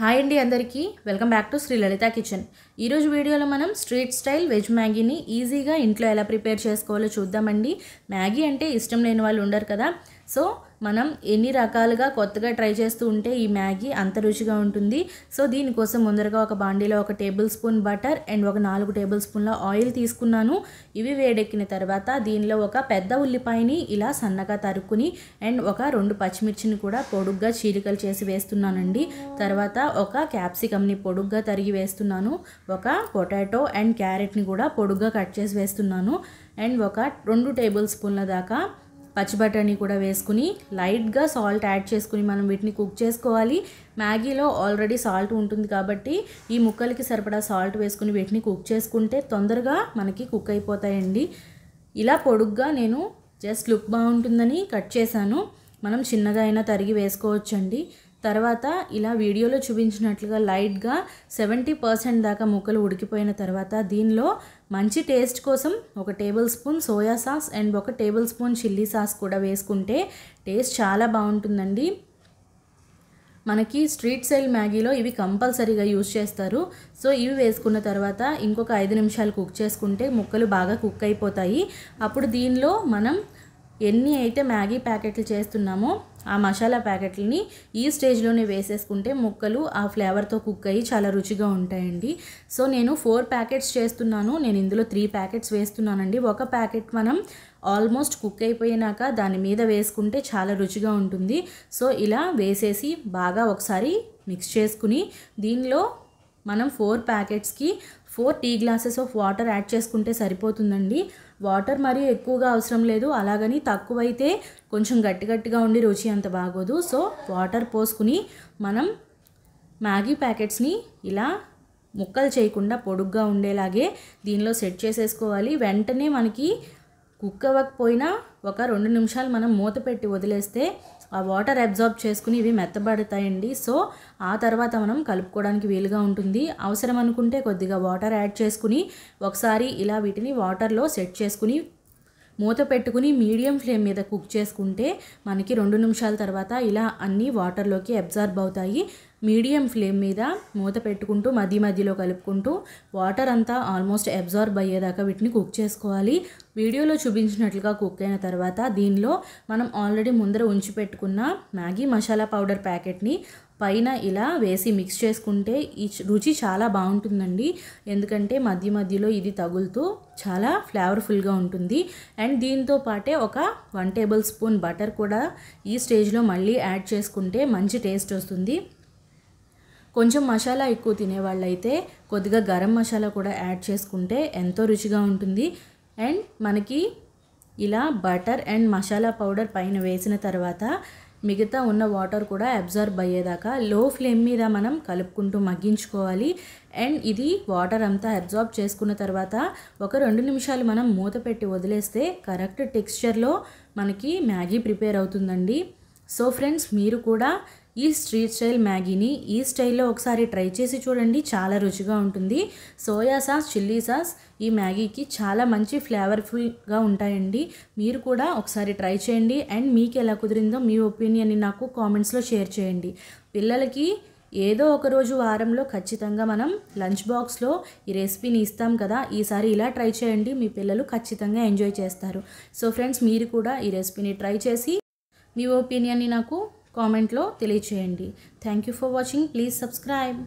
hi అండి అందరికీ welcome back to Shri Lalitha kitchen ఈరోజు వీడియోలో మనం స్ట్రీట్ స్టైల్ వెజ్ మ్యాగీని ఈజీగా ఇంట్లో ఎలా ప్రిపేర్ చేసుకోవాలో చూద్దామండి మ్యాగీ అంటే ఇష్టం లేని వాళ్ళు ఉండరు కదా సో మనం ఎన్ని రకాలుగా కొత్తగా ట్రై చేస్తూ ఉంటే ఈ మ్యాగీ అంత రుచిగా ఉంటుంది సో దీనికోసం ముందరగా ఒక బాండీలో ఒక టేబుల్ స్పూన్ బటర్ అండ్ ఒక నాలుగు టేబుల్ స్పూన్ల ఆయిల్ తీసుకున్నాను ఇవి వేడెక్కిన తర్వాత దీనిలో ఒక పెద్ద ఉల్లిపాయని ఇలా సన్నగా తరుక్కుని అండ్ ఒక రెండు పచ్చిమిర్చిని కూడా పొడుగ్గా చీలికలు చేసి వేస్తున్నానండి తర్వాత ఒక క్యాప్సికమ్ని పొడుగ్గా తరిగి వేస్తున్నాను ఒక పొటాటో అండ్ క్యారెట్ని కూడా పొడుగ్గా కట్ చేసి వేస్తున్నాను అండ్ ఒక రెండు టేబుల్ స్పూన్ల దాకా పచ్చి కూడా వేసుకుని లైట్గా సాల్ట్ యాడ్ చేసుకుని మనం వీటిని కుక్ చేసుకోవాలి మ్యాగీలో ఆల్రెడీ సాల్ట్ ఉంటుంది కాబట్టి ఈ ముక్కలకి సరిపడా సాల్ట్ వేసుకుని వీటిని కుక్ చేసుకుంటే తొందరగా మనకి కుక్ అయిపోతాయండి ఇలా పొడుగ్గా నేను జస్ట్ లుక్ బాగుంటుందని కట్ చేశాను మనం చిన్నగా అయినా తరిగి వేసుకోవచ్చండి తర్వాత ఇలా వీడియోలో చూపించినట్లుగా లైట్గా సెవెంటీ పర్సెంట్ దాకా ముక్కలు ఉడికిపోయిన తర్వాత దీనిలో మంచి టేస్ట్ కోసం ఒక tablespoon soya sauce and ఒక టేబుల్ స్పూన్ చిల్లీ సాస్ కూడా వేసుకుంటే టేస్ట్ చాలా బాగుంటుందండి మనకి స్ట్రీట్ సైల్ మ్యాగీలో ఇవి కంపల్సరీగా యూజ్ చేస్తారు సో ఇవి వేసుకున్న తర్వాత ఇంకొక ఐదు నిమిషాలు కుక్ చేసుకుంటే ముక్కలు బాగా కుక్ అయిపోతాయి అప్పుడు దీనిలో మనం ఎన్ని అయితే మ్యాగీ ప్యాకెట్లు చేస్తున్నామో ఆ మసాలా ప్యాకెట్లని ఈ స్టేజ్లోనే వేసేసుకుంటే ముక్కలు ఆ ఫ్లేవర్తో కుక్ అయ్యి చాలా రుచిగా ఉంటాయండి సో నేను ఫోర్ ప్యాకెట్స్ చేస్తున్నాను నేను ఇందులో త్రీ ప్యాకెట్స్ వేస్తున్నానండి ఒక ప్యాకెట్ మనం ఆల్మోస్ట్ కుక్ అయిపోయినాక దాని మీద వేసుకుంటే చాలా రుచిగా ఉంటుంది సో ఇలా వేసేసి బాగా ఒకసారి మిక్స్ చేసుకుని దీనిలో మనం ఫోర్ ప్యాకెట్స్కి four tea glasses of water add చేసుకుంటే సరిపోతుందండి వాటర్ మరీ ఎక్కువగా అవసరం లేదు అలాగని తక్కువైతే కొంచెం గట్టి గట్టిగా ఉండి రుచి అంత బాగోదు సో వాటర్ పోసుకుని మనం మ్యాగీ ప్యాకెట్స్ని ఇలా ముక్కలు చేయకుండా పొడుగ్గా ఉండేలాగే దీనిలో సెట్ చేసేసుకోవాలి వెంటనే మనకి కుక్ అవ్వకపోయినా ఒక రెండు నిమిషాలు మనం మూత పెట్టి వదిలేస్తే ఆ వాటర్ అబ్జార్బ్ చేసుకుని ఇవి మెత్తబడతాయండి సో ఆ తర్వాత మనం కలుపుకోవడానికి వీలుగా ఉంటుంది అవసరం అనుకుంటే కొద్దిగా వాటర్ యాడ్ చేసుకుని ఒకసారి ఇలా వీటిని వాటర్లో సెట్ చేసుకుని మూత పెట్టుకుని మీడియం ఫ్లేమ్ మీద కుక్ చేసుకుంటే మనకి రెండు నిమిషాల తర్వాత ఇలా అన్నీ వాటర్లోకి అబ్జార్బ్ అవుతాయి మీడియం ఫ్లేమ్ మీద మూత పెట్టుకుంటూ మధ్య మధ్యలో కలుపుకుంటూ వాటర్ అంతా ఆల్మోస్ట్ అబ్జార్బ్ అయ్యేదాకా వీటిని కుక్ చేసుకోవాలి వీడియోలో చూపించినట్లుగా కుక్ అయిన తర్వాత దీనిలో మనం ఆల్రెడీ ముందర ఉంచి పెట్టుకున్న మ్యాగీ మసాలా పౌడర్ ప్యాకెట్ని పైన ఇలా వేసి మిక్స్ చేసుకుంటే ఈ రుచి చాలా బాగుంటుందండి ఎందుకంటే మధ్య మధ్యలో ఇది తగులుతూ చాలా ఫ్లేవర్ఫుల్గా ఉంటుంది అండ్ దీంతో పాటే ఒక వన్ టేబుల్ స్పూన్ బటర్ కూడా ఈ స్టేజ్లో మళ్ళీ యాడ్ చేసుకుంటే మంచి టేస్ట్ వస్తుంది కొంచెం మసాలా ఎక్కువ తినేవాళ్ళైతే కొద్దిగా గరం మసాలా కూడా యాడ్ చేసుకుంటే ఎంతో రుచిగా ఉంటుంది అండ్ మనకి ఇలా బటర్ అండ్ మసాలా పౌడర్ పైన వేసిన తర్వాత మిగతా ఉన్న వాటర్ కూడా అబ్జర్బ్ అయ్యేదాకా లో ఫ్లేమ్ మీద మనం కలుపుకుంటూ మగ్గించుకోవాలి అండ్ ఇది వాటర్ అంతా అబ్జార్బ్ చేసుకున్న తర్వాత ఒక రెండు నిమిషాలు మనం మూత పెట్టి వదిలేస్తే కరెక్ట్ టెక్స్చర్లో మనకి మ్యాగీ ప్రిపేర్ అవుతుందండి సో ఫ్రెండ్స్ మీరు కూడా ఈ స్ట్రీట్ స్టైల్ మ్యాగీని ఈ స్టైల్లో ఒకసారి ట్రై చేసి చూడండి చాలా రుచిగా ఉంటుంది సోయా సాస్ చిల్లీ సాస్ ఈ మ్యాగీకి చాలా మంచి ఫ్లేవర్ఫుల్గా ఉంటాయండి మీరు కూడా ఒకసారి ట్రై చేయండి అండ్ మీకు ఎలా కుదిరిందో మీ ఒపీనియన్ని నాకు కామెంట్స్లో షేర్ చేయండి పిల్లలకి ఏదో ఒక రోజు వారంలో ఖచ్చితంగా మనం లంచ్ బాక్స్లో ఈ రెసిపీని ఇస్తాం కదా ఈసారి ఇలా ట్రై చేయండి మీ పిల్లలు ఖచ్చితంగా ఎంజాయ్ చేస్తారు సో ఫ్రెండ్స్ మీరు కూడా ఈ రెసిపీని ట్రై చేసి మీ ఒపీనియన్ని నాకు కామెంట్లో తెలియచేయండి thank you for watching please subscribe